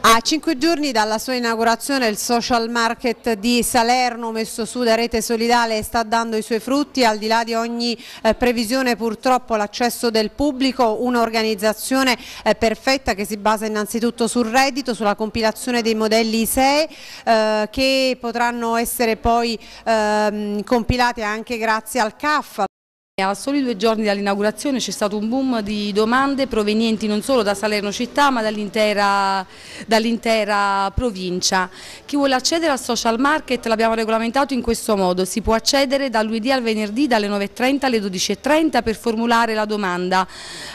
A cinque giorni dalla sua inaugurazione il social market di Salerno messo su da Rete Solidale sta dando i suoi frutti, al di là di ogni eh, previsione purtroppo l'accesso del pubblico, un'organizzazione eh, perfetta che si basa innanzitutto sul reddito, sulla compilazione dei modelli ISEE eh, che potranno essere poi ehm, compilati anche grazie al CAF. A soli due giorni dall'inaugurazione c'è stato un boom di domande provenienti non solo da Salerno città ma dall'intera dall provincia. Chi vuole accedere al social market l'abbiamo regolamentato in questo modo, si può accedere dal lunedì al venerdì dalle 9.30 alle 12.30 per formulare la domanda.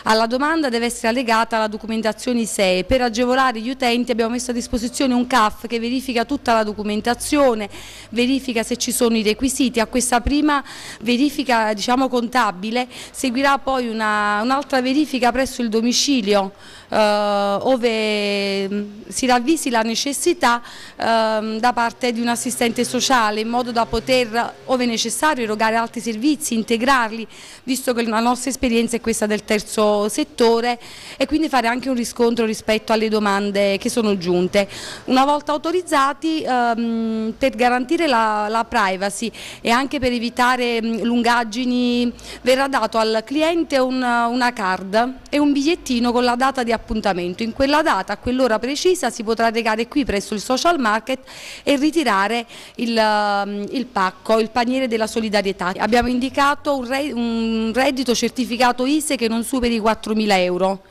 Alla domanda deve essere allegata la documentazione ISEE. Per agevolare gli utenti abbiamo messo a disposizione un CAF che verifica tutta la documentazione, verifica se ci sono i requisiti, a questa prima verifica diciamo, con contabile, seguirà poi un'altra un verifica presso il domicilio eh, ove mm, si ravvisi la necessità eh, da parte di un assistente sociale in modo da poter, ove necessario, erogare altri servizi, integrarli, visto che la nostra esperienza è questa del terzo settore e quindi fare anche un riscontro rispetto alle domande che sono giunte. Una volta autorizzati ehm, per garantire la, la privacy e anche per evitare mm, lungaggini verrà dato al cliente una, una card e un bigliettino con la data di appuntamento. In quella data, a quell'ora precisa, si potrà recare qui presso il social market e ritirare il, um, il pacco, il paniere della solidarietà. Abbiamo indicato un, re, un reddito certificato ISE che non superi 4.000 euro.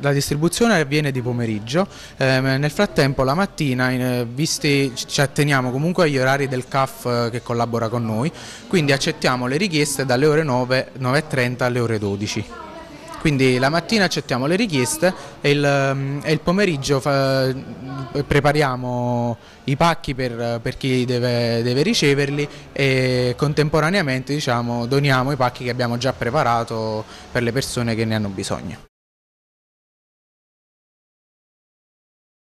La distribuzione avviene di pomeriggio, eh, nel frattempo la mattina, eh, visti, ci atteniamo comunque agli orari del CAF eh, che collabora con noi, quindi accettiamo le richieste dalle ore 9 9.30 alle ore 12. Quindi la mattina accettiamo le richieste e il, mm, e il pomeriggio fa, mm, prepariamo i pacchi per, per chi deve, deve, riceverli e contemporaneamente diciamo, doniamo i pacchi che abbiamo già preparato per le persone che ne hanno bisogno.